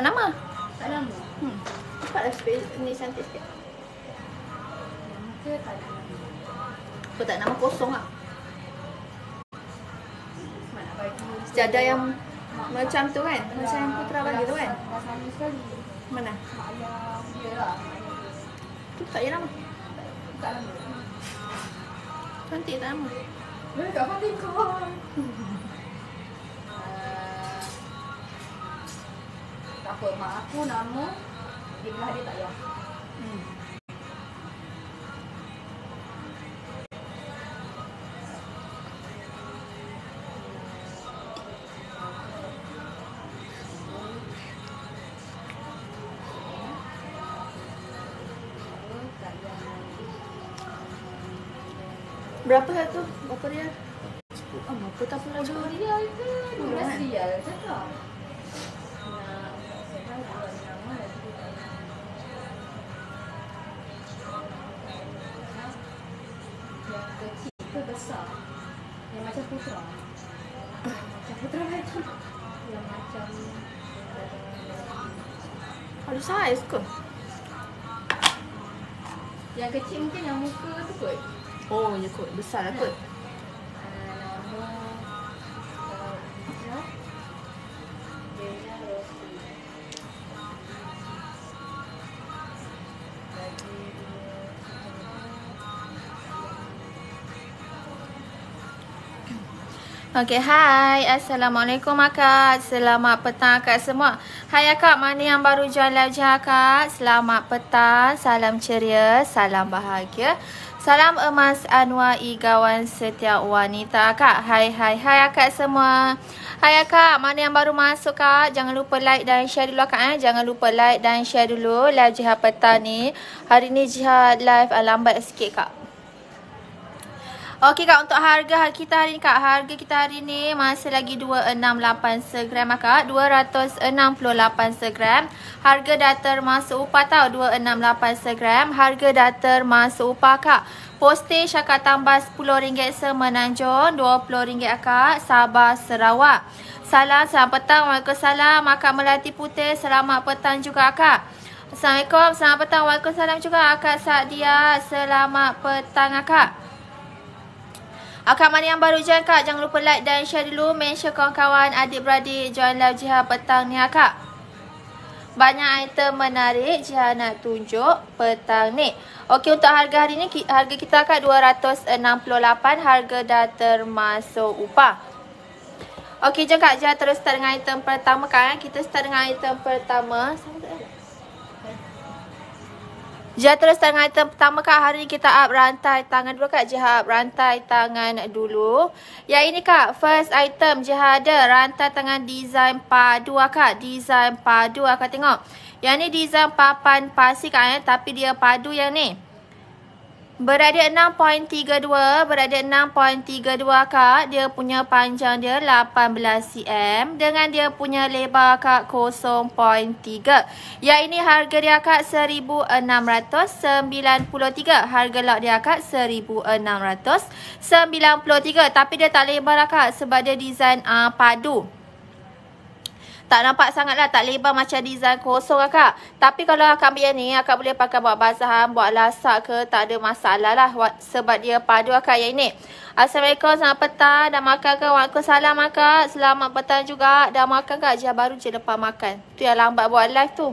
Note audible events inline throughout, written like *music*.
nama. Tak nama. Hmm. Cepatlah space ni cantik sikit. Kau tak nama kosong ah. Jadah yang macam tu kan? Macam yang putera bagi tu kan? Mana? Lah. Tu tak payah nama. Cantik tak nama. Mana kat Fatiqah? apa mak aku nama belah dia tak ya Berapa lah tu? Berapa dia? Oh, berapa tak pernah jual dia? Dua belas dia, eh? cakap. putra. Macam macam... Ada saiz ke? Yang kecil mungkin yang muka tu kot. Oh, yang kot. Besar lah kot. Okay, hai. Assalamualaikum, akak. Selamat petang, akak semua. Hai, akak. Mana yang baru join live akak? Selamat petang. Salam ceria. Salam bahagia. Salam emas Anwar Igawan setiap wanita, akak. Hai, hai, hai, akak semua. Hai, akak. Mana yang baru masuk, kak? Jangan lupa like dan share dulu, akak. Eh? Jangan lupa like dan share dulu live jihad petang ni. Hari ni jihad live ah, lambat sikit, akak. Okey kak untuk harga kita hari ni kak Harga kita hari ni masih lagi 268 segram lah, kak 268 segram Harga dah termasuk upah tau 268 segram Harga dah termasuk upah kak Postage akan tambah RM10 semenanjung RM20 akak Sabah Sarawak Salam selamat petang Waalaikumsalam Akak Melati Putih Selamat petang juga akak Assalamualaikum, selamat petang, waalaikumsalam juga akak Sadia, selamat petang akak. Kak Mani yang baru join kak Jangan lupa like dan share dulu Mention kawan-kawan adik-beradik Join live Jihad petang ni ah, kak Banyak item menarik Jihad nak tunjuk petang ni Okey untuk harga hari ni Harga kita ah, kak RM268 Harga dah termasuk upah Okey jom kak Jihad terus start dengan item pertama kak eh. Kita start dengan item pertama Sampai Jihab setengah item pertama kak hari ni kita up rantai tangan dulu kak Jihab rantai tangan dulu Ya ini kak first item Jihab ada rantai tangan design padu kak design padu kak tengok Yang ni design papan pasir kak eh tapi dia padu yang ni Berada 6.32, berada 6.32 kak, dia punya panjang dia 18 cm dengan dia punya lebar kak 0.3. Yang ini harga dia kak 1693, harga lot dia kak 1693 tapi dia tak lebar lah, kak sebab dia design uh, padu tak nampak sangat lah. Tak lebar macam design kosong kak. Tapi kalau akak ambil yang ni, akak boleh pakai buat bazahan, buat lasak ke. Tak ada masalah lah sebab dia padu akak yang ini. Assalamualaikum, selamat petang. Dah makan ke? Waalaikumsalam akak. Selamat petang juga. Dah makan kak? Jangan baru je lepas makan. Tu yang lambat buat live tu.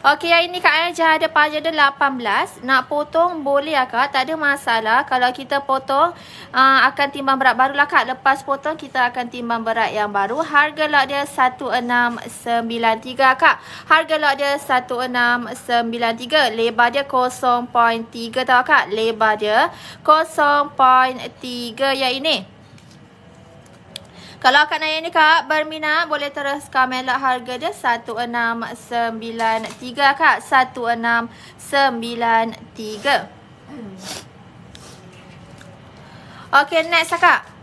Okey, hari ni Kak Aja ada paja dia 18. Nak potong boleh ya Kak. Tak ada masalah. Kalau kita potong, uh, akan timbang berat baru lah Kak. Lepas potong, kita akan timbang berat yang baru. Harga lah dia 1693 Kak. Harga lah dia 1693. Lebar dia 0.3 tau Kak. Lebar dia 0.3 yang ini. Kalau Kak Naya ni Kak berminat boleh terus komen harga dia 1693 Kak 1693 hmm. Okay next Kak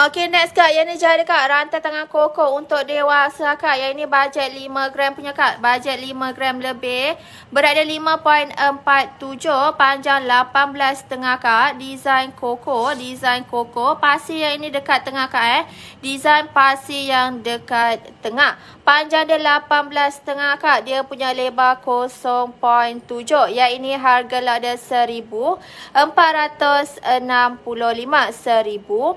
Okay next kak Yang ni jadi kak Rantai tangan koko Untuk dewasa kak Yang ni bajet 5 gram punya kak Bajet 5 gram lebih Berat dia 5.47 Panjang 18 tengah kak Design koko Design koko Pasir yang ini dekat tengah kak eh Desain pasir yang dekat tengah. Panjang dia setengah kak. Dia punya lebar 0.7. Yang ini harga lah dia 1465 1465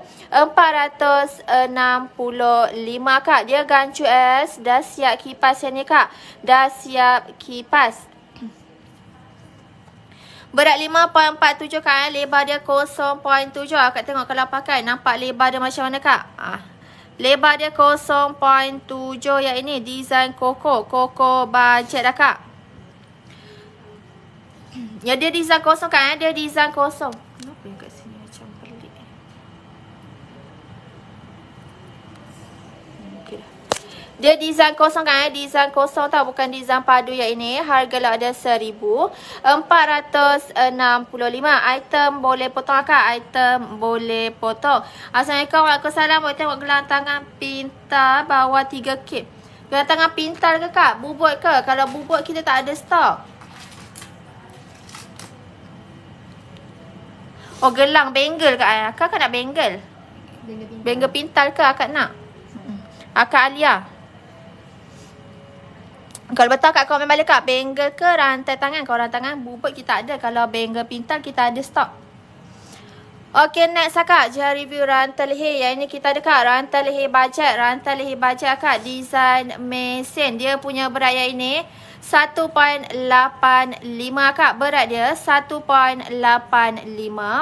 kak. Dia gancu es Dah siap kipas ni kak. Dah siap kipas. Berat 5.47 kan. Eh. Lebar dia 0.7. Kak tengok kalau pakai. Nampak lebar dia macam mana kak? Haa. Ah. Lebar dia 0.7 yang ini design koko, koko bajet dah kak. Ya dia design kosong kan, dia design kosong. Dia design kosong kan. Design kosong tau. Bukan design padu yang ini. Harga lah ada RM1,465. Item boleh potong akak. Item boleh potong. Assalamualaikum. Waalaikumsalam. Boleh tengok gelang tangan pintar bawa 3 kip. Gelang tangan pintar ke kak? Bubut ke? Kalau bubut kita tak ada stok. Oh gelang bengal kak. Akak kan nak bengal? Bengal pintar. ke akak nak? Akak Akak Alia. Kalau betul kat komen balik kat bengal ke rantai tangan. Kalau rantai tangan bubut kita ada. Kalau bengal pintar kita ada stok. Okay next kakak. Jangan review rantai leher. Yang ini kita ada kak. Rantai leher bajet. Rantai leher bajet kak. Design mesin. Dia punya berat yang ini. 1.85 kak berat dia 1.85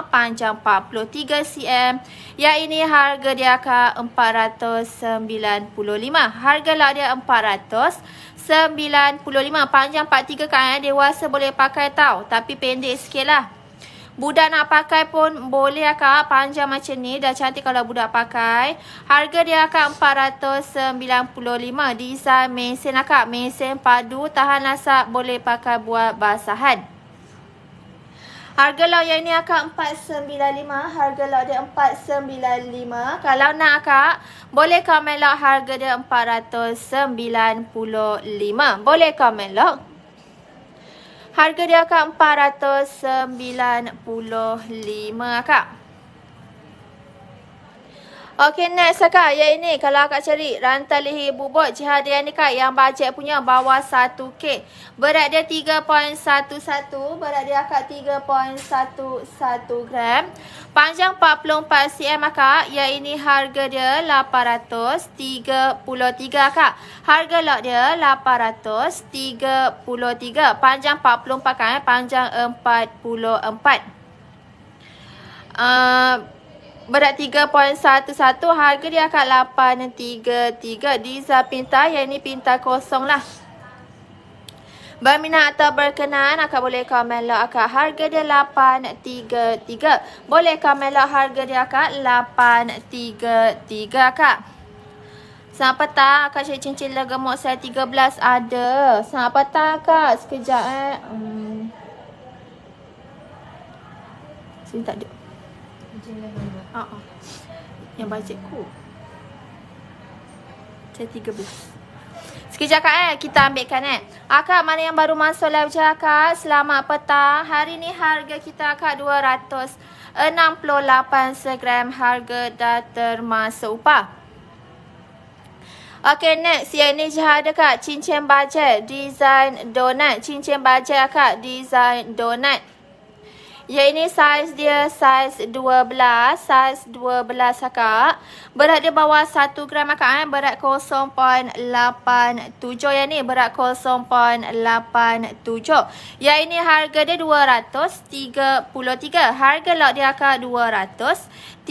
panjang 43 cm Ya ini harga dia kak 495 harga lah dia 400 95 panjang 43 kan eh. Dewasa boleh pakai tau Tapi pendek sikit lah Budak nak pakai pun boleh akak Panjang macam ni Dah cantik kalau budak pakai Harga dia akak 495 Design mesin akak lah, Mesin padu Tahan lasak Boleh pakai buat basahan Harga lot yang ni akak RM495. Harga lot dia RM495. Kalau nak akak, boleh komen lot harga dia RM495. Boleh komen lot. Harga dia akak RM495 akak. Okay next kakak. Ya ini kalau akak cari rantai leher bubuk jihad dia ni kak yang bajet punya bawah 1k. Berat dia 3.11, berat dia akak 3.11 gram. Panjang 44 cm akak. Ya ini harga dia 833 akak. Harga lot dia 833. Panjang 44 kan eh? panjang 44. Uh, berat 3.11 harga dia kat 833 di Diza pinta yang ni pinta kosong lah Berminat atau berkenaan akak boleh komen lah akak harga dia 833 Boleh komen lah harga dia akak 833 akak Selamat petang akak cari cincin lah gemuk saya 13 ada Selamat petang akak sekejap eh hmm. Sini tak ada Cincin lah gemuk yang bajet ku Saya 13 Sekejap kak eh Kita ambilkan eh Akak mana yang baru masuk live je akak Selamat petang Hari ni harga kita akak lapan segram Harga dah termasuk upah Okay next Yang ni je ada kak Cincin bajet Design donat Cincin bajet akak Design donat Ya ini saiz dia saiz 12, saiz 12 kakak. Berat dia bawah 1 gram kakak eh. Berat 0.87 ya ni, berat 0.87. Ya ini harga dia 233. Harga lot dia kakak 233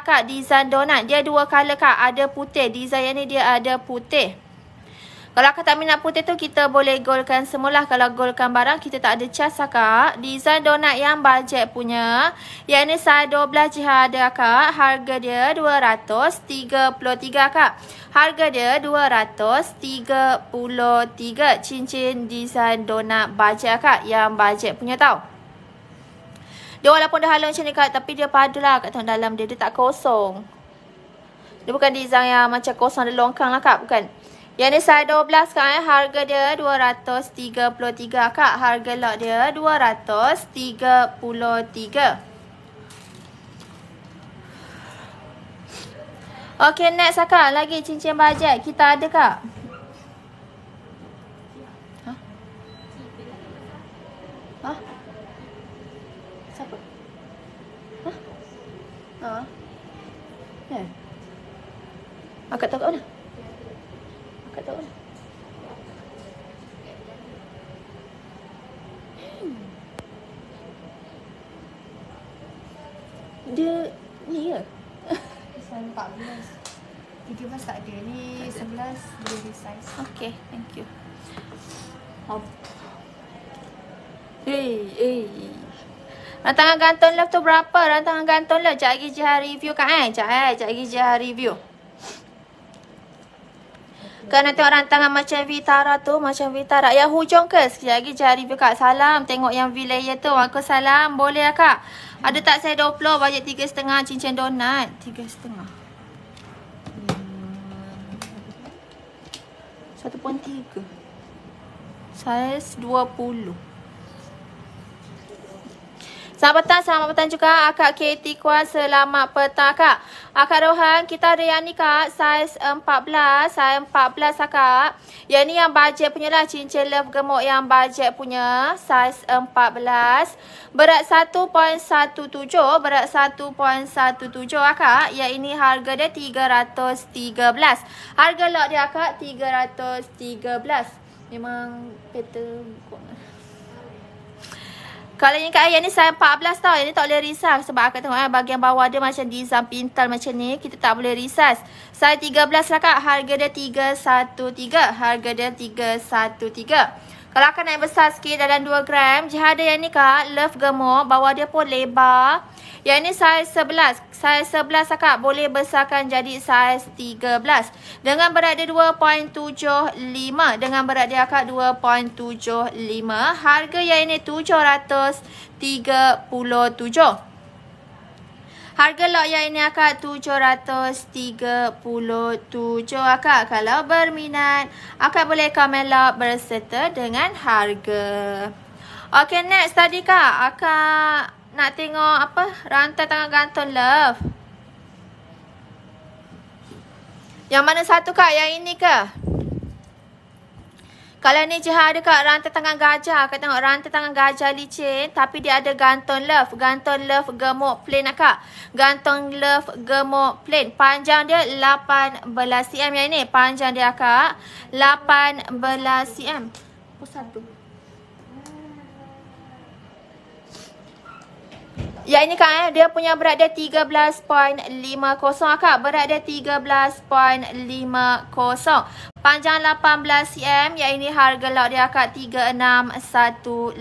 kakak design donat. Dia dua color kak, ada putih. Design yang ni dia ada putih. Kalau kata tak minat putih tu, kita boleh golkan semula. Kalau golkan barang, kita tak ada cas akak. Design donat yang budget punya. Yang ni size 12 jihad ada akak. Harga dia RM233 akak. Harga dia RM233. Cincin design donat budget akak. Yang budget punya tau. Dia walaupun dah halau macam ni kak, tapi dia lah. kat dalam dia. Dia tak kosong. Dia bukan design yang macam kosong ada longkang lah kak. Bukan. Yang ni saiz 12 kan eh? harga dia 233 kak. Harga lot dia 233. Okey next sekarang lagi cincin bajet kita ada kak. Ha? ha? Siapa? Ha? Ha? Ya. Akak tahu kat mana? tahun. Hmm. Dia ni ke? Kesan 14. 13 tak ada. Ni tak 11 dia resize. Okay, thank you. Hop. Hey, hey. Rantangan gantung lah tu berapa? Rantangan gantung lah. Cakap lagi je review kan? Eh? Cakap lagi eh? review. Kan Kerana tengok rantangan macam Vitara tu. Macam Vitara. Yang hujung ke? Sekejap lagi jari view kak. Salam. Tengok yang V layer tu. salam Boleh lah kak. Ada tak saya 20? Bajet setengah, cincin donat. tiga setengah, hmm. satu pun tiga, 5. dua puluh. Selamat petang, selamat petang juga Akak KT Kuan, selamat petang Akak Akak Rohan, kita ada yang ni kak Saiz 14, saiz 14 akak Yang ni yang bajet punya lah Cincin love gemuk yang bajet punya Saiz 14 Berat 1.17 Berat 1.17 akak Yang ini harga dia 313 Harga lot dia akak 313 Memang peta kuat kalau yang kat ayah ni saya 14 tau. Yang ni tak boleh risas. Sebab akak tengok eh, bahagian bawah dia macam design pintar macam ni. Kita tak boleh risas. Saya 13 lah kak. Harga dia 313. Harga dia 313. Kalau akan naik besar sikit dalam 2 gram. Jihada yang ni kak. Love gemuk. Bawah dia pun lebar. Yang ni saiz 11. Saiz 11 akak boleh besarkan jadi saiz 13. Dengan berat dia 2.75. Dengan berat dia akak 2.75. Harga yang ini 737. 737. Harga lot yang ini akak RM737 akak. Kalau berminat, akak boleh komen lot berserta dengan harga. Okay, next tadi kak. Akak nak tengok apa rantai tangan gantung love. Yang mana satu kak? Yang ini ke? Yang ini ke? Kalau ni Jihan ada kat rantai tangan gajah. Kak tengok rantai tangan gajah licin. Tapi dia ada gantung love. Gantung love gemuk plain lah kak. Gantung love gemuk plain. Panjang dia 18 cm yang ni. Panjang dia kak. 18 cm. Pusat tu. Ya ini kak eh dia punya berat dia 13.50 ah, kak berat dia 13.50 panjang 18 cm ya ini harga lot dia kak 3618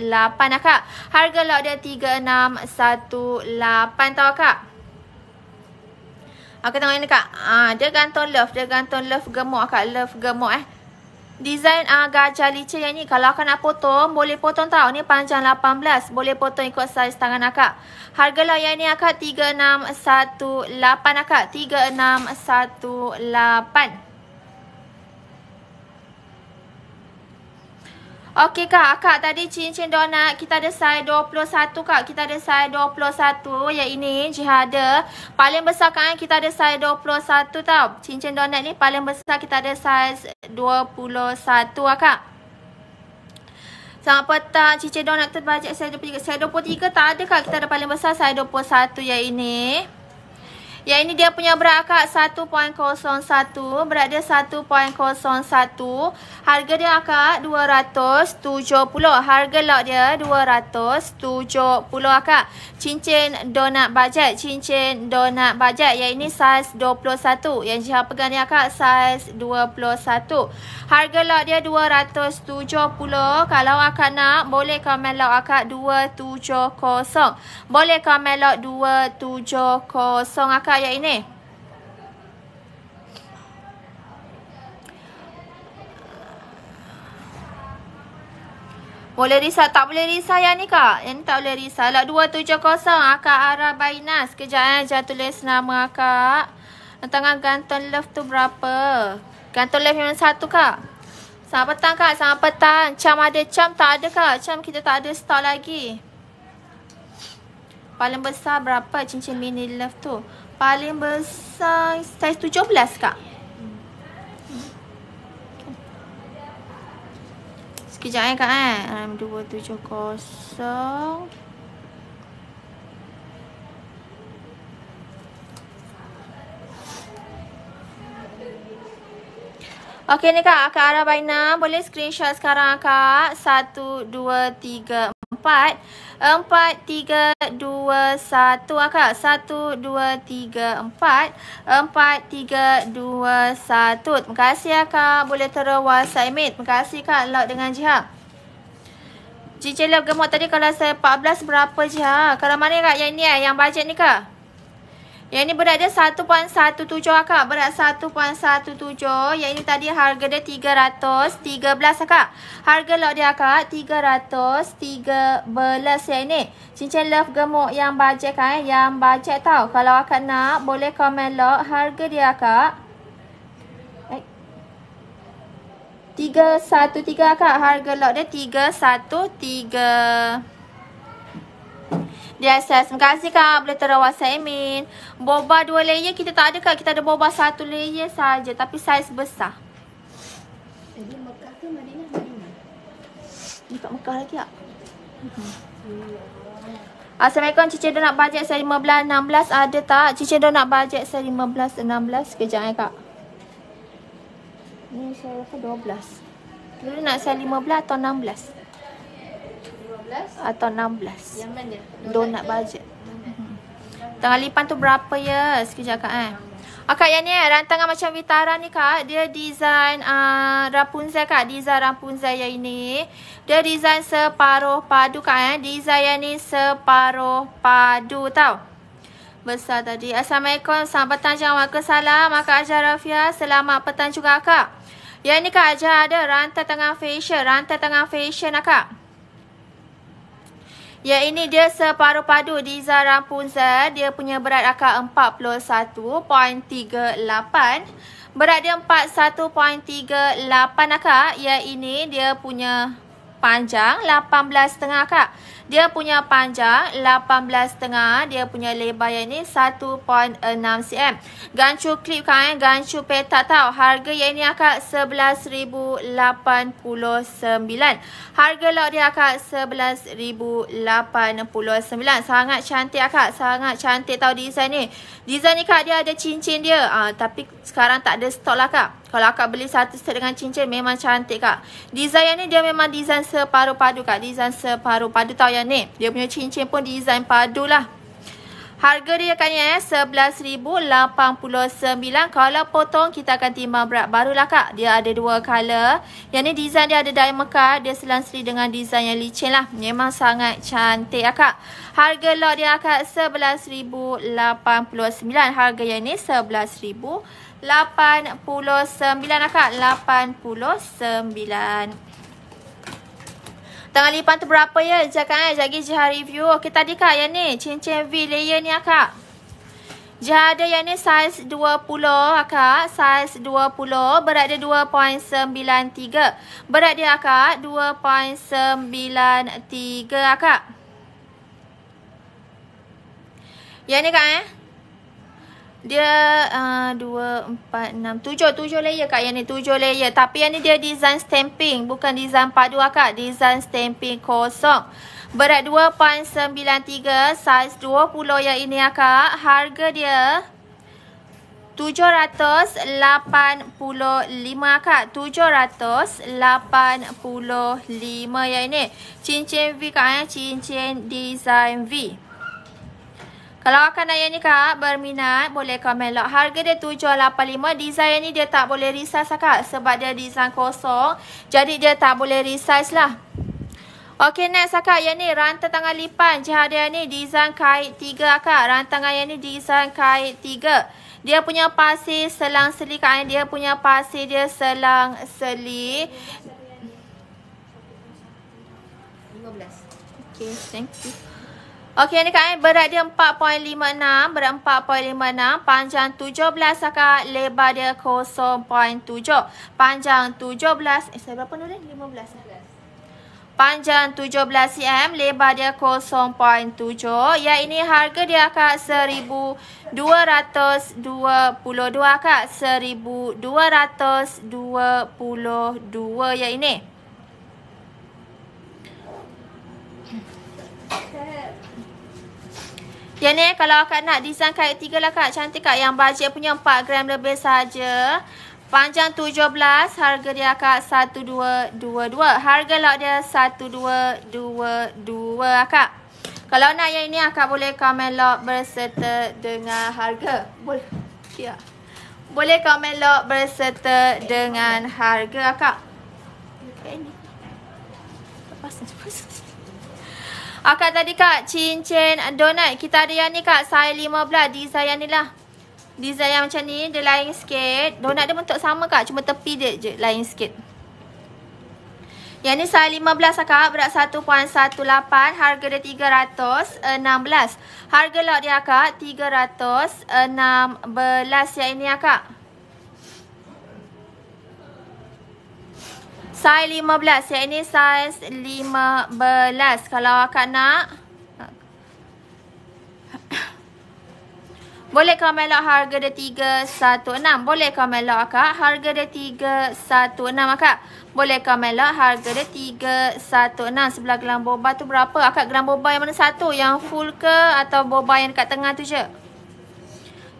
ah, kak harga lot dia 3618 tau kak Aku tengok ini kak ah dia gantung love dia gantung love gemuk kak love gemuk eh Design agak ah, calice yang ni. Kalau akak nak potong, boleh potong tau. Ni panjang 18. Boleh potong ikut saiz tangan akak. Harga lah yang ni akak 3618 akak. 3618. Okey kak, kak tadi cincin donat kita ada size 21 kak. Kita ada size 21 yang ini jihada. Paling besar kan kita ada size 21 tau. Cincin donat ni paling besar kita ada size 21 lah kak. Sangat petang cincin donat tu bajet size 23. Size 23 tak ada kak. Kita ada paling besar size 21 yang ini. Yang ini dia punya berat akak 1.01 Berat dia 1.01 Harga dia akak 270 Harga lot dia 270 akak Cincin donat bajet Cincin donat bajet Yang ini saiz 21 Yang jihad pegang ni akak saiz 21 Harga lot dia 270 Kalau akak nak boleh komen lot akak 270 Boleh komen lot 270 akak buka ayat ini. Boleh risa Tak boleh risa ya ni kak. Yang ni tak boleh risa lah 270. Akak arah bainas. Kejap eh. Jangan tulis nama akak. Tengah gantung left tu berapa. Gantung left yang satu kak. Selamat petang kak. Selamat petang. Cam ada cam tak ada kak. Cam kita tak ada stok lagi. Paling besar berapa cincin mini left tu. Paling besar Saiz belas kak Sekejap eh kak eh tujuh kosong. Okey ni kak, akak arah Boleh screenshot sekarang kak. Satu, dua, tiga, empat. Empat, tiga, dua, satu. Akak, satu, dua, tiga, empat. Empat, tiga, dua, satu. Terima kasih, Akak. Boleh terus WhatsApp, mate. Terima kasih, Kak. laut dengan Jihab. Cicilah gemuk tadi kalau saya 14 berapa je ha? Kalau mana kak yang ni eh? Yang bajet ni kak? Yang ni berat dia 1.17 akak. Berat 1.17. Yang ini tadi harga dia 313 akak. Harga lot dia akak 313 yang ni. Cincin love gemuk yang bajet kan. Yang bajet tau. Kalau akak nak boleh komen lot harga dia akak. 313 eh. akak. Harga lot dia 313 biasa. Terima kasih kak. Boleh terang WhatsApp Amin. Boba dua layer kita tak ada kak. Kita ada boba satu layer saja. Tapi saiz besar. Ini Mekah ke Madinah? Madinah. kat Mekah lagi kak. Mhm. Assalamualaikum Cici dah nak bajet saya 15 16 ada tak? Cici dah nak bajet saya 15 16 sekejap eh kak. Ni saya rasa 12. Dulu nak saya 15 atau 16? 15 atau 16 yang mana donat, donat budget hmm. tengah lipan tu berapa ya sekejap kak eh Akak ah, yang ni eh, rantangan macam Vitara ni kak, dia design uh, Rapunzel kak, design Rapunzel yang ini. Dia design separuh padu kak eh, design yang ni separuh padu tau. Besar tadi. Assalamualaikum, selamat petang jangan maka salam. Akak ah, Ajar Rafia, selamat petang juga kak. Yang ni kak Ajar ada rantai tengah fashion, rantai tengah fashion lah kak. Ya ini dia separuh padu di Zara Punzer. Dia punya berat akar 41.38. Berat dia 41.38 akar. Ya ini dia punya panjang 18.5 kak. Dia punya panjang 18.5, dia punya lebar yang ni 1.6 cm. Gancu klip kan, eh. gancu petak tau. Harga yang ni akak 11.89. Harga lot dia akak 11.89. Sangat cantik akak, sangat cantik tau design ni. Design ni kak dia ada cincin dia. ha, tapi sekarang tak ada stok lah kak. Kalau akak beli satu set dengan cincin memang cantik kak. Design yang ni dia memang design separuh padu kak. Design separuh padu tau yang ni. Dia punya cincin pun design padu lah. Harga dia kan ya RM11,089. Kalau potong kita akan timbang berat barulah kak. Dia ada dua colour. Yang ni design dia ada diamond card. Dia selang-seli dengan design yang licin lah. Memang sangat cantik lah kak. Harga lot dia akan RM11,089. Harga yang ni RM11,089. 89 akak 89 Tangan lipan tu berapa ya? Jangan eh. Jagi Jihar review. Okey tadi kak yang ni. Cincin V layer ni akak. Jihar ada yang ni saiz 20 akak. Saiz 20. Berat dia 2.93. Berat dia akak 2.93 akak. Yang ni kak eh. Dia ah, dua, empat, enam, tujuh. Tujuh layer kak yang ni. Tujuh layer. Tapi yang ni dia design stamping. Bukan design padu kak. Design stamping kosong. Berat 2.93. Size 20 yang ini ya, kak. Harga dia... RM785 kak RM785 yang ini Cincin V kak ya Cincin design V kalau akan ayah ni kak berminat boleh komen lock. Harga dia RM785. Design ni dia tak boleh resize kak. Sebab dia design kosong. Jadi dia tak boleh resize lah. Okay next kak. Yang ni rantai tangan lipan. Jihadiah ni design kait 3 kak. Rantai yang ni design kait tiga. Dia punya pasir selang seli kan. Dia punya pasir dia selang seli. 15. Okay, thank you. Okey ni kan Berat dia 4.56. Berat 4.56. Panjang 17 kakak. Lebar dia 0.7. Panjang 17. Eh saya berapa ni? 15. Panjang 17 cm. Lebar dia 0.7. ya ini harga dia akak 1,222 akak. 1,222 ya ini. Yang ni kalau akak nak design kait tiga lah kak. Cantik kak. Yang bajet punya 4 gram lebih saja. Panjang 17. Harga dia kak 1222. Harga lot dia 1222 akak. Kalau nak yang ini akak boleh komen lot berserta dengan harga. Boleh. Ya. Boleh komen lot berserta dengan harga akak. Okay ni. Lepas ni. Lepas ni. Akak tadi kak, cincin donat. Kita ada yang ni kak, saya lima 15. Design yang ni lah. Design yang macam ni, dia lain sikit. Donat dia bentuk sama kak, cuma tepi dia je lain sikit. Yang ni saya lima belas akak, berat satu satu lapan harga dia belas, Harga lot dia akak, belas yang ini akak. Size 15. Yang ini size 15. Kalau akak nak. Boleh komen lock harga dia 316. Boleh komen lock akak. Harga dia 316 akak. Boleh komen lock harga dia 316. Sebelah gelang boba tu berapa? Akak gelang boba yang mana satu? Yang full ke? Atau boba yang dekat tengah tu je?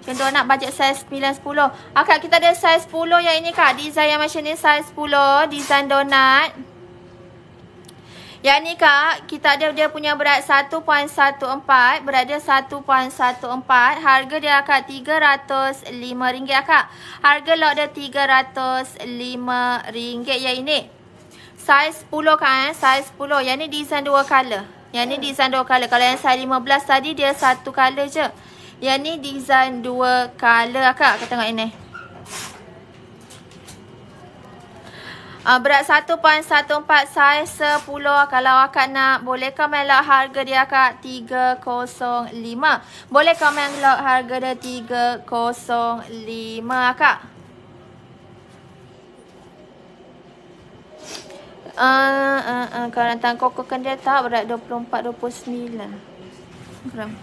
Contoh nak bajet size 9 10. Akak kita ada size 10 yang ini kak. Design yang macam ni size 10, design donat. Yang ni kak, kita ada dia punya berat 1.14, berat dia 1.14. Harga dia akak rm ringgit akak. Harga lot dia rm ringgit. yang ini. Size 10 kan, eh? size 10. Yang ni design dua colour. Yang ni design dua colour. Kalau yang size 15 tadi dia satu colour je. Yang ni design dua color Kak. Kita tengok ini. Uh, berat 1.14 size 10 Kalau akak nak Boleh komen lah harga dia akak 305 Boleh komen lah harga dia 305 akak uh, uh, uh, Kalau nak tangan koko kan dia tak Berat 24-29 Kurang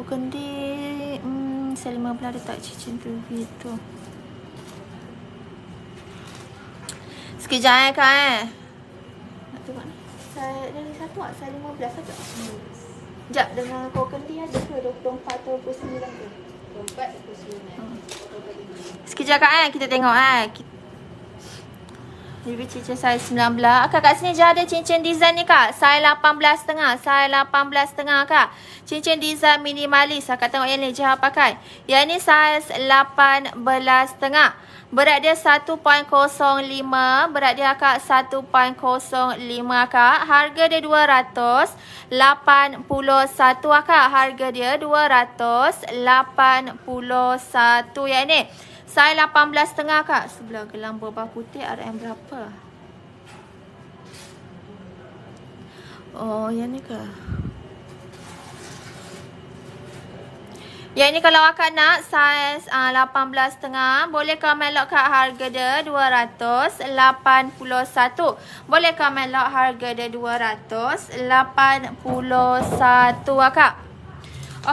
aku kendi hmm, selima pula ada tak cincin tu gitu sekejap eh kak eh nak tengok ni saya ni satu ah saya 15 satu sekejap dengan kau kendi ada ke 24 atau 29 tu? 24 29 hmm. sekejap kak eh kita tengok kan. kita Baby cincin size 19. Kak kat sini je ada cincin design ni kak. Size 18 tengah. Size 18 tengah kak. Cincin design minimalis. Kak tengok yang ni je pakai. Yang ni size 18 tengah. Berat dia 1.05. Berat dia kak 1.05 kak. Harga dia 281 kak. Harga dia 281 yang ni. Saya lapan belas setengah kak. Sebelah gelang berbah putih RM berapa? Oh, yang ni ke? Yang ni kalau akak nak saiz ah, lapan belas setengah boleh komen lock kat harga dia satu Boleh komen lock harga dia satu akak.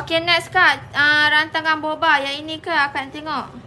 Okay, next kak. Uh, rantangan boba. Yang ini ke akak tengok?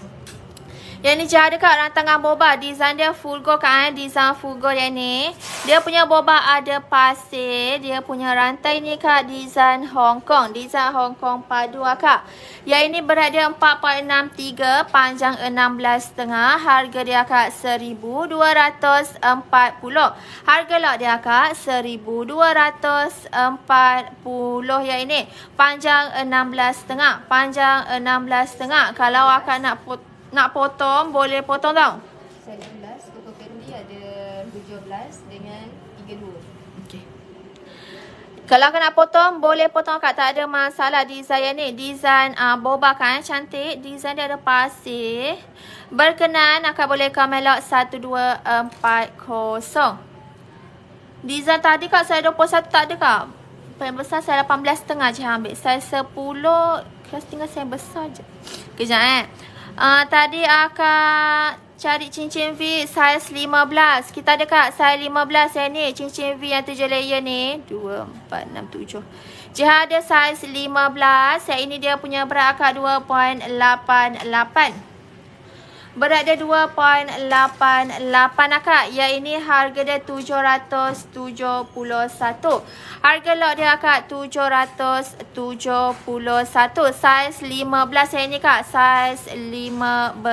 Yang ni Jah ada kat rantangan boba. Design dia full go kan. Design full go yang ni. Dia punya boba ada pasir. Dia punya rantai ni kak. Design Hong Kong. Design Hong Kong padu lah kak. Yang ini berat dia 4.63. Panjang 16.5. Harga dia kak RM1,240. Harga lot dia kak RM1,240 yang ini. Panjang 16.5. Panjang 16.5. Kalau akak nak putus nak potong boleh potong tau. 11 kukus kerumbi ada 17 dengan 32. Kalau kena potong, boleh potong kak. Tak ada masalah desain ni. desain uh, ah, boba kan cantik. desain dia ada pasir. Berkenan akak boleh kamelok 1240. Desain tadi kak saya 21 tak ada kak. Paling besar saya 18 tengah je ambil. Saya 10 kelas tinggal saya besar je. Kejap eh uh, tadi akak ah, cari cincin V saiz 15. Kita ada kak saiz 15 yang ni. Cincin V yang tujuh layer ni. 2, 4, 6, 7. Jiha ada saiz 15. Yang ini dia punya berat akak 2.88. Berat dia 2.88 akak. Ya ini harga dia 771. Harga lot dia akak 771. Saiz 15 yang ini kak. Saiz 15.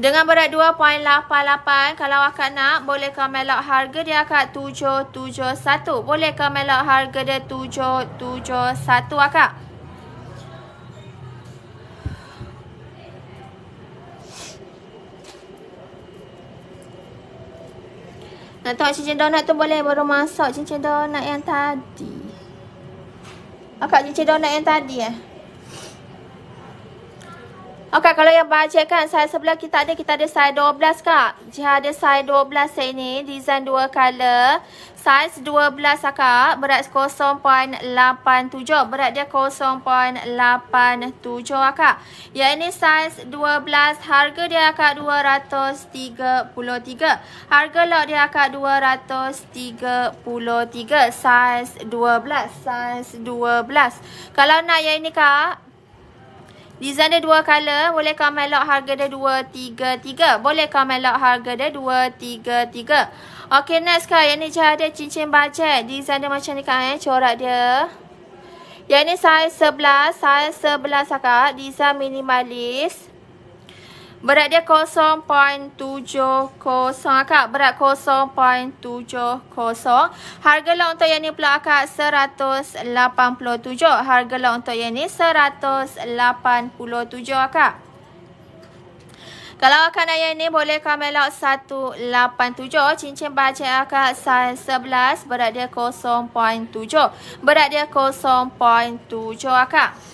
Dengan berat 2.88 kalau akak nak boleh kamelok harga dia akak 771. Boleh kamelok harga dia 771 akak. Nak tengok cincin donat tu boleh baru masak cincin donat yang tadi. Akak cincin donat yang tadi eh. Ya? Okey, kalau yang bajet kan, size sebelah kita ada, kita ada size 12 kak. Jihad ada size 12 set ni, design dua color. Size 12 kak, berat 0.87. Berat dia 0.87 kak. Ya ini size 12, harga dia kak 233. Harga lot dia kak 233. Size 12, size 12. Kalau nak yang ini kak, Design dia dua colour. Boleh kau main lock harga dia dua, tiga, tiga. Boleh kau main lock harga dia dua, tiga, tiga. Okay, next kau. Yang ni cara dia cincin budget. Design dia macam ni kan eh. Corak dia. Yang ni size sebelas, Size sebelas kakak. Design minimalis. Berat dia 0.70 akak. Lah, Berat 0.70. Harga lah untuk yang ni pula akak 187. Harga lah untuk yang ni 187 akak. Lah, Kalau akan ayah yang ni boleh kami lock 187. Cincin baca lah, akak size 11. Berat dia 0.7. Berat dia 0.7 akak.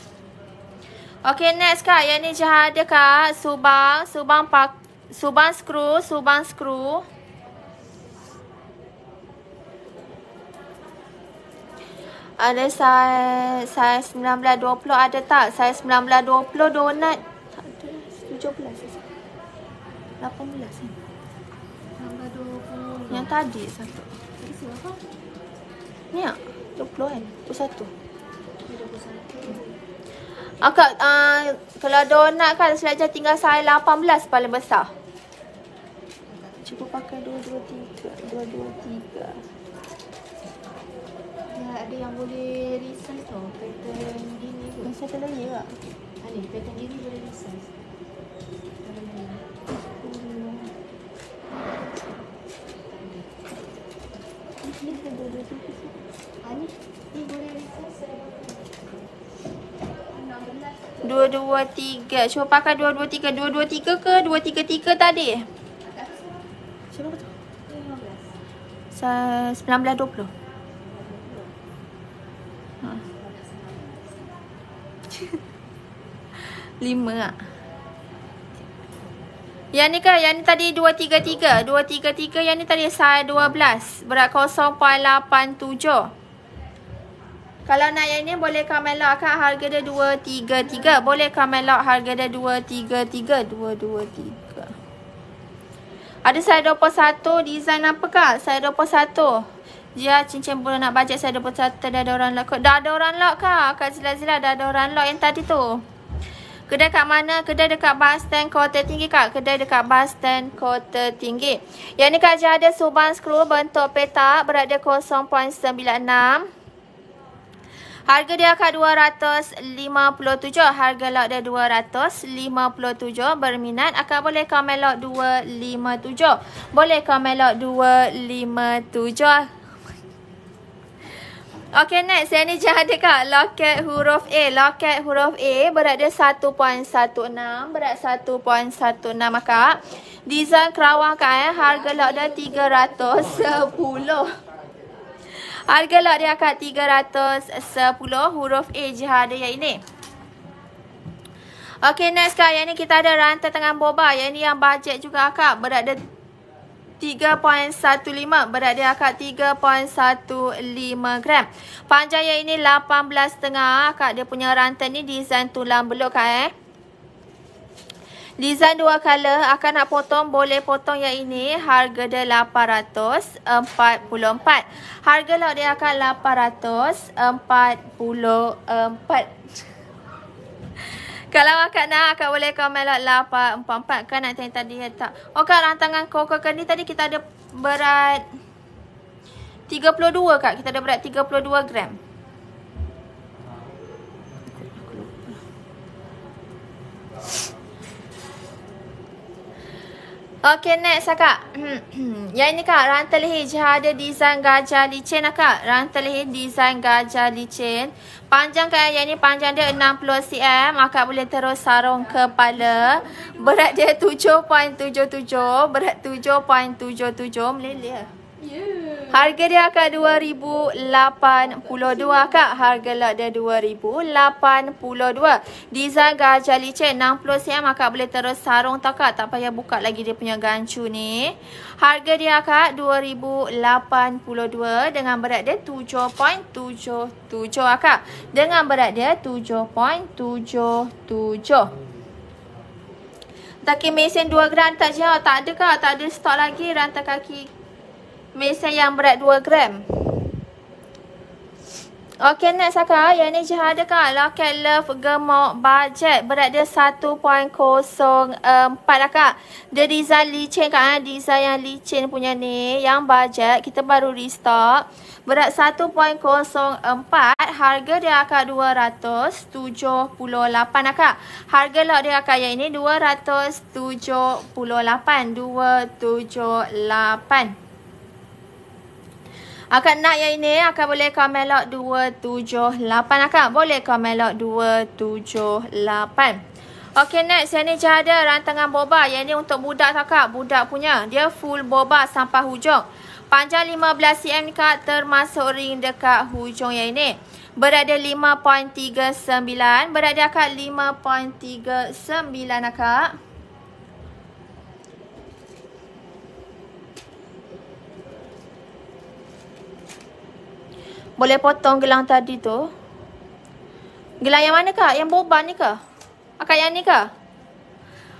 Okay, next kak. Yang ni jahat ada kak. Subang. Subang pak. Subang skru. Subang skru. Ada saiz, saiz 19-20 ada tak? Saiz 19-20 donat. Tak ada. 17. 18. 18. Yang tadi satu. Ni ah, 20 kan? Oh satu. Akak uh, kalau donat kan selajar tinggal saya 18 paling besar. Cuba pakai 223 223. Ya ada yang boleh resize tau pattern gini ke? Masa kena ni ke? Ha ni pattern gini boleh resize. Ini boleh resize. Ha ni ni boleh resize. Dua dua tiga. Cuba pakai dua dua tiga. Dua dua tiga ke dua tiga tiga tadi? Siapa Sembilan belas dua puluh. Ha. *laughs* Lima lah. Yang ni kan? Yang ni tadi dua dua tiga tiga, tiga tiga. yang ni tadi saya dua 12. Berat 0.87. Kalau nak yang ni boleh Camelot kan harga dia 233. Boleh Camelot harga dia 233. 223. Ada size 21 design apa kak? Size 21. Dia cincin pun nak bajet saya 21 dah ada orang lock. Dah ada orang lock kak. Kak Zila Zila dah ada orang lock yang tadi tu. Kedai kat mana? Kedai dekat bus stand kota tinggi kak. Kedai dekat bus stand kota tinggi. Yang ni kak Zila ada suban screw bentuk petak berat dia 0.96. Harga dia akan RM257. Harga lot dia RM257. Berminat akan boleh komen lot RM257. Boleh komen lot RM257. Okay next, saya ni je ada kak loket huruf A. Loket huruf A berat dia 1.16. Berat 1.16 maka. Design kerawang kak eh. Harga lot dia 310. 310. Harga lot dia akan 310 huruf A je ada yang ini. Okay next kak. Yang ni kita ada rantai tangan boba. Yang ni yang bajet juga kak. Berat dia 3.15 berat dia akak 3.15 gram. Panjang yang ini 18.5 akak dia punya rantai ni desain tulang belok kak eh. Lizan dua kala akan nak potong boleh potong yang ini harga dia 844. Harga lauk dia akan 844. Kalau akak nak, akak boleh komen lah 844 kan nak tanya tadi ya tak. Oh kak rantangan koko kan ni tadi kita ada berat 32 kak. Kita ada berat 32 gram. Thank you. Okay next kakak. *clears throat* Yang ni kak. Rantai leher je ada design gajah licin lah kak. Rantai leher design gajah licin. Panjang kak yang ni panjang dia 60 cm. Akak boleh terus sarung kepala. Berat dia 7.77. Berat 7.77. Meleleh lah. Yeah. Harga dia kat RM2,082 kak. Harga lot dia RM2,082. Design gajah licin 60 cm kak. Boleh terus sarung tau kak. Tak payah buka lagi dia punya gancu ni. Harga dia kak RM2,082. Dengan berat dia 7.77 kak. Dengan berat dia 7.77. Taki mesin 2 gram tak je. Tak ada kak. Tak ada stok lagi rantai kaki mesin yang berat 2 gram. Okey next saka yang ni Jihad ada kak Locket Love Gemok Budget berat dia 1.04 lah kak. Dia design licin kak. Eh. Design yang licin punya ni. Yang budget kita baru restock. Berat 1.04 harga dia akak 278 lah kak. Harga lock dia akak yang ni 278. 278. Akak nak yang ini akak boleh komen lock 278 akak. Boleh komen lock 278. Okey next yang ni je rantangan boba. Yang ni untuk budak tak kak? Budak punya. Dia full boba sampai hujung. Panjang 15 cm kak termasuk ring dekat hujung yang ini. Berada 5.39. Berada kak 5.39 akak. 5.39 akak. Boleh potong gelang tadi tu. Gelang yang mana kak? Yang boban ni ke? Akak yang ni ke?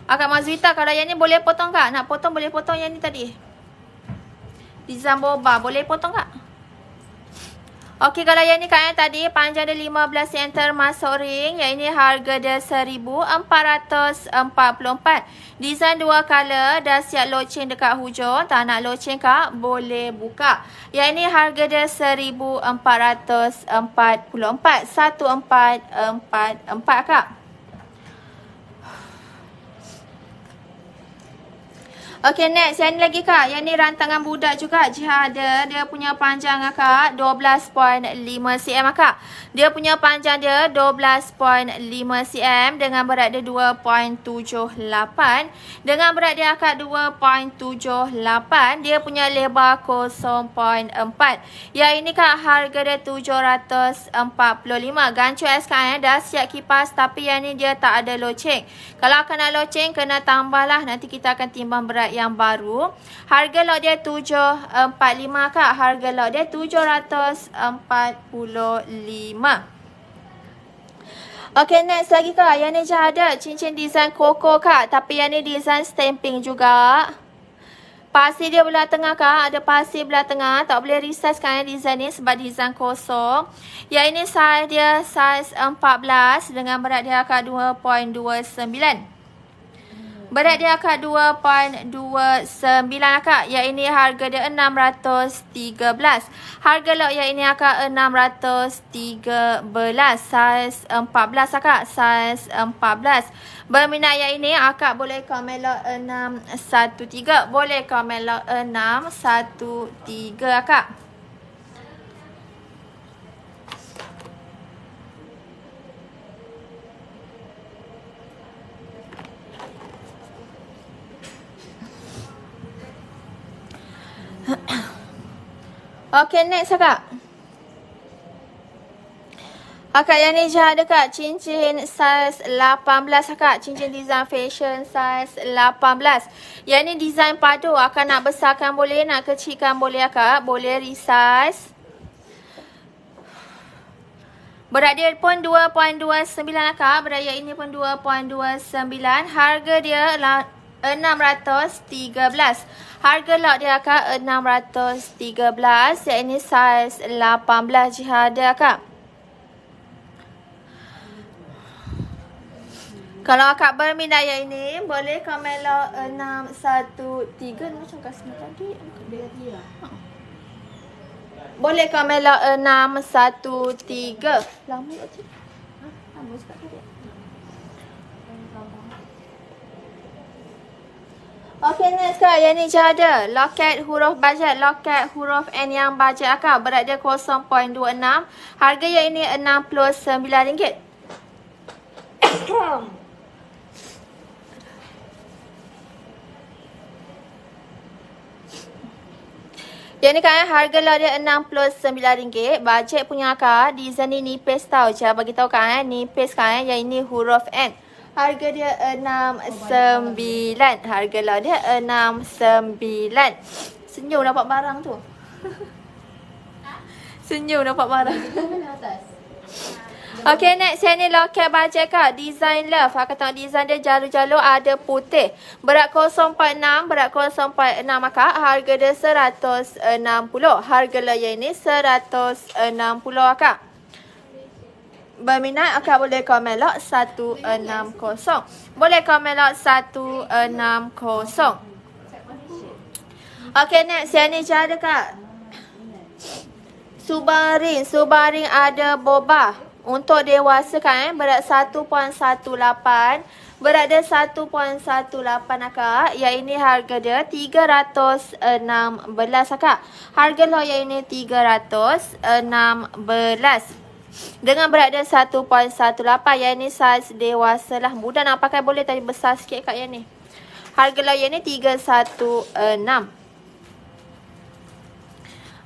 Akak Mazwita kalau yang ni boleh potong kak? Nak potong boleh potong yang ni tadi. Design boba boleh potong kak? Okey, kalau yang ni kan yang eh, tadi panjang dia 15 cm termasuk ring. Yang ini harga dia 1444 Design dua colour dah siap loceng dekat hujung. Tak nak loceng kak, boleh buka. Yang ini harga dia 1444 1444 kak. Okay next Yang ni lagi kak Yang ni rantangan budak juga Jihada Dia punya panjang ah, kak 12.5 cm ah, kak Dia punya panjang dia 12.5 cm Dengan berat dia 2.78 Dengan berat dia ah, kak 2.78 Dia punya lebar 0.4 Yang ini kak Harga dia 745 Gancu SKN eh? Dah siap kipas Tapi yang ni dia tak ada loceng Kalau kena loceng Kena tambahlah. Nanti kita akan timbang berat yang baru. Harga lot dia 745 kak. Harga lot dia 745. Okay next lagi kak. Yang ni je ada cincin desain koko kak. Tapi yang ni desain stamping juga. Pasir dia belah tengah kak. Ada pasir belah tengah. Tak boleh resize kan design ni sebab design kosong. Yang ini size dia size 14 dengan berat dia kak 2.29. Berat dia akak 2.29 akak. Yang ini harga dia 613. Harga lok yang ini akak 613. Saiz 14 akak. Saiz 14. Berminat yang ini akak boleh komen lok 613. Boleh komen lok 613 akak. *coughs* okay, next akak. Akak yang ni jahat kak cincin size 18 akak. Cincin design fashion size 18. Yang ni design padu. Akak nak besarkan boleh, nak kecilkan boleh kak Boleh resize. Berat dia pun 2.29 akak. Berat yang ini pun 2.29. Harga dia 613. Harga lot dia akak 613 Yang ini saiz 18 jihad dia akak Kalau akak berminat yang ini Boleh komen lot 613 Macam kasi tadi eh, Boleh komen lot 613 Lama tak cik ha, Lama cik Okay next card yang ni je ada. Loket huruf bajet. Loket huruf N yang bajet Akak Berat dia 0.26. Harga yang ini RM69. yang ni kan harga lah dia RM69. Bajet punya akal. Design ni nipis tau je. Bagi tahu kan eh. Nipis kan eh. Yang ini huruf N harga dia enam sembilan. Harga lah dia enam sembilan. Senyum dapat barang tu. *laughs* Senyum dapat barang. *laughs* Okay next Yang ni loket baca kak Design love Aku tengok design dia Jalur-jalur ada putih Berat 0.46 Berat 0.46 maka Harga dia 160 Harga lah yang ni 160 kak berminat akan okay, boleh komen lock 160. Boleh komen lock 160. Okay next, yang ni macam ada kak? Subaring, Subaring ada boba. Untuk dewasa kan eh, berat 1.18. Berat dia 1.18 kak. Yang ini harga dia 316 kak. Harga lo yang ini 316. Dengan berat dia 1.18 Yang ni saiz dewasa lah Mudah nak pakai boleh tapi besar sikit kat yang ni Harga lah yang ni 316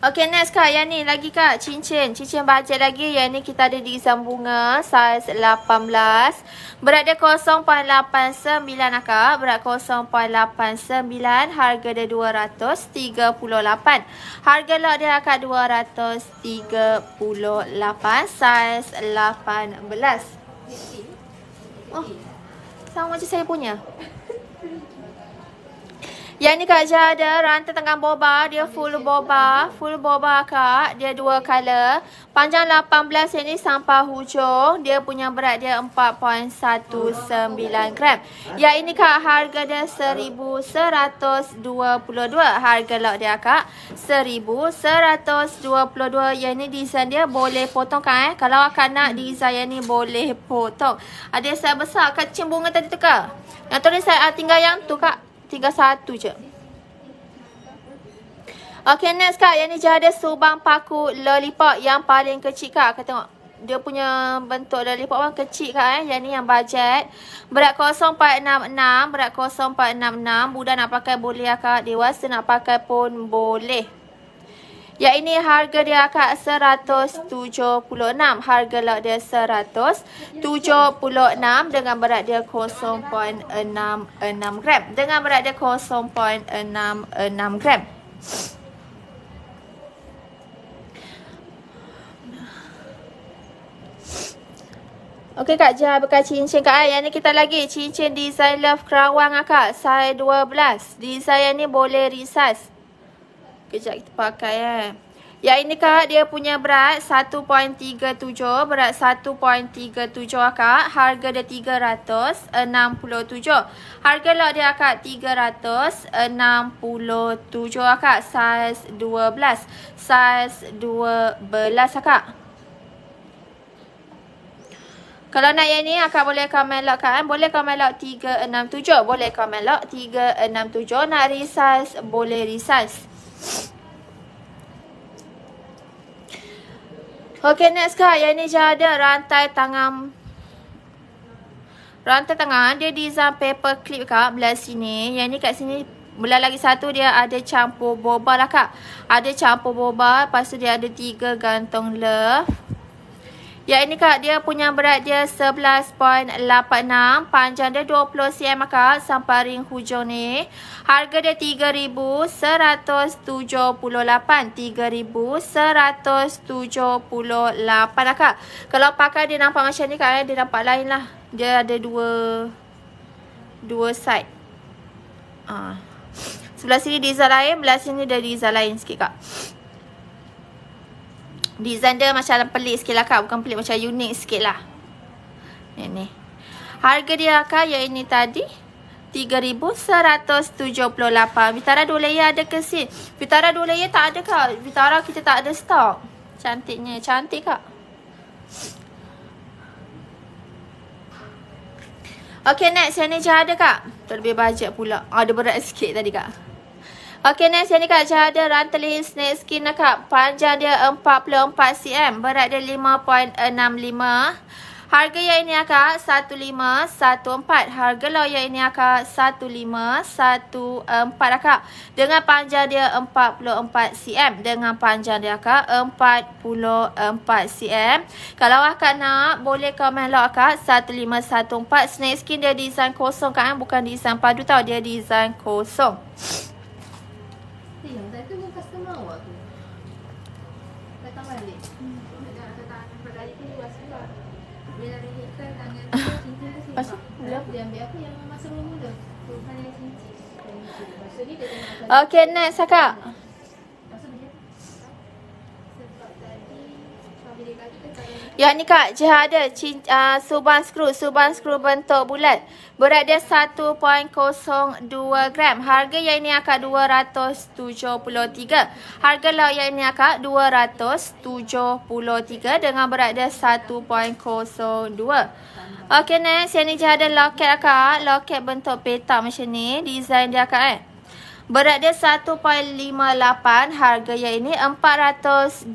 Okay next kak Yang ni lagi kak Cincin Cincin bajet lagi Yang ni kita ada di isam bunga Saiz 18 Berat dia 0.89 ah, kak Berat 0.89 Harga dia 238 Harga lot dia ah, kak 238 Saiz 18 Oh Sama macam saya punya yang ni Kak Jah ada rantai tangan boba. Dia full boba. Full boba Kak. Dia dua colour. Panjang 18 cm sampai hujung. Dia punya berat dia 4.19 gram. Yang ini Kak harga dia 1122 Harga lot dia Kak. 1122 Yang ni design dia boleh potong kan eh. Kalau Kak nak design yang ni boleh potong. Ada saya besar. Kak cium tadi tu Kak. Yang tu ni saya tinggal yang tu Kak. Tinggal satu je. Okay, next kak. Yang ni je ada subang paku lollipop yang paling kecil kak. Kak tengok. Dia punya bentuk lollipop pun kecil kak eh. Yang ni yang bajet. Berat 0.66. Berat 0.66. Budak nak pakai boleh kak. Dewasa nak pakai pun Boleh. Ya ini harga dia kat 176. Harga lot dia 176 dengan berat dia 0.66 gram. Dengan berat dia 0.66 gram. Okey Kak Jah, bekas cincin Kak. Yang ni kita lagi cincin design love kerawang Kak. Size 12. Design yang ni boleh resize. Kejap kita pakai eh. Ya ini kak dia punya berat 1.37 Berat 1.37 kak Harga dia 367 Harga lot dia akak 367 kak Size 12 Size 12 kak kalau nak yang ni akak boleh komen lock kan. Eh. Boleh komen lock 367. Boleh komen lock 367. Nak resize boleh resize. Okay next kak Yang ni je ada rantai tangan Rantai tangan Dia design paper clip kak Belah sini Yang ni kat sini Belah lagi satu dia ada campur boba lah kak Ada campur boba Lepas tu dia ada tiga gantung love Ya ini kak dia punya berat dia 11.86 panjang dia 20 cm kak sampai ring hujung ni. Harga dia 3178 3178 lah kak. Kalau pakai dia nampak macam ni kak eh dia nampak lain lah. Dia ada dua dua side. Ah. Sebelah sini diesel lain, belah sini dia diesel lain sikit kak. Design dia macam pelik sikit lah kak. Bukan pelik macam unik sikit lah. Ni ni. Harga dia kak yang ini tadi. RM3,178. Vitara 2 layer ada ke si? Vitara 2 layer tak ada kak. Vitara kita tak ada stok. Cantiknya. Cantik kak. Okay next. Yang ni je ada kak. Terlebih bajet pula. Ada ah, berat sikit tadi kak. Okey next yang kak jahat dia rantelin snake skin ni kak. Panjang dia 44 cm. Berat dia 5.65. Harga yang ini kak 1514. Harga law yang ini kak 1514 kak. Dengan panjang dia 44 cm. Dengan panjang dia kak 44 cm. Kalau akak nak boleh komen law kak 1514. Snake skin dia design kosong kan Bukan design padu tau. Dia design kosong. Okay, next, Kakak. Ya ni kak, Jiha ada uh, suban skru, suban skru bentuk bulat. Berat dia 1.02 gram. Harga yang ini akak 273. Harga lauk yang ini akak 273 dengan berat dia 1.02. Okay next, yang ni je ada loket akak. Loket bentuk petak macam ni. Design dia akak eh. Berat dia 1.58. Harga yang ini 423.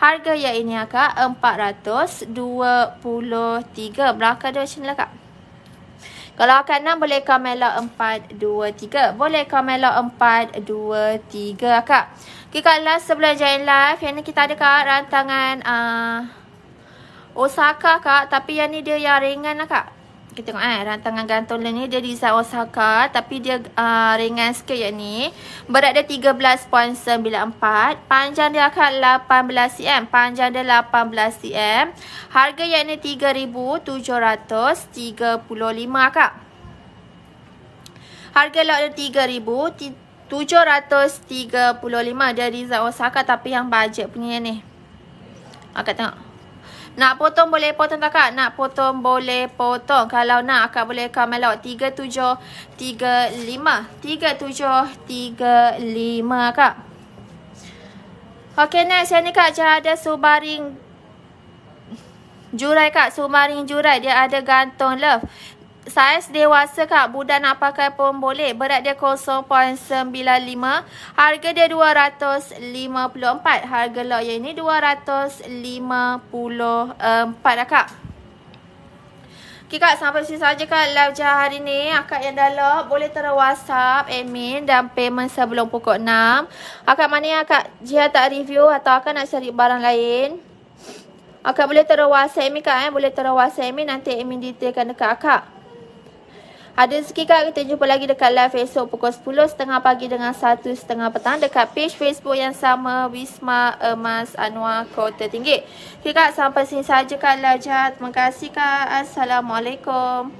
Harga yang ini akak 423. Berakar dia macam ni lah akak. Kalau akak nak boleh komen lah 423. Boleh komen lah 423 akak. Okay kak last sebelum join live. Yang ni kita ada kak rantangan... Uh, Osaka kak Tapi yang ni dia yang ringan lah kak Kita tengok kan rantangan gantung ni Dia design Osaka Tapi dia uh, ringan sikit yang ni Berat dia 13.94 Panjang dia kak 18 cm Panjang dia 18 cm Harga yang ni 3735 kak Harga lot dia 3735 Dia design Osaka Tapi yang budget punya ni Akak tengok nak potong boleh potong tak kak? Nak potong boleh potong. Kalau nak akak boleh comment lock 3735. 3735 kak. Okay next yang ni kak ada subaring jurai kak. sumaring jurai dia ada gantung love saiz dewasa kak budak nak pakai pun boleh berat dia 0.95 harga dia 254 harga lot yang ini 254 dah kak Okay kak, sampai sini saja kak live je hari ni. Akak yang dah log, boleh terus WhatsApp, admin dan payment sebelum pukul 6. Akak mana yang akak jihad tak review atau akak nak cari barang lain? Akak boleh terus WhatsApp admin kak eh. Boleh terus WhatsApp admin, nanti admin detailkan dekat akak. Ada rezeki kak kita jumpa lagi dekat live esok pukul 10.30 pagi dengan 1.30 petang dekat page Facebook yang sama Wisma Emas Anwar Kota Tinggi. Okay kak sampai sini saja kak belajar. Terima kasih kak. Assalamualaikum.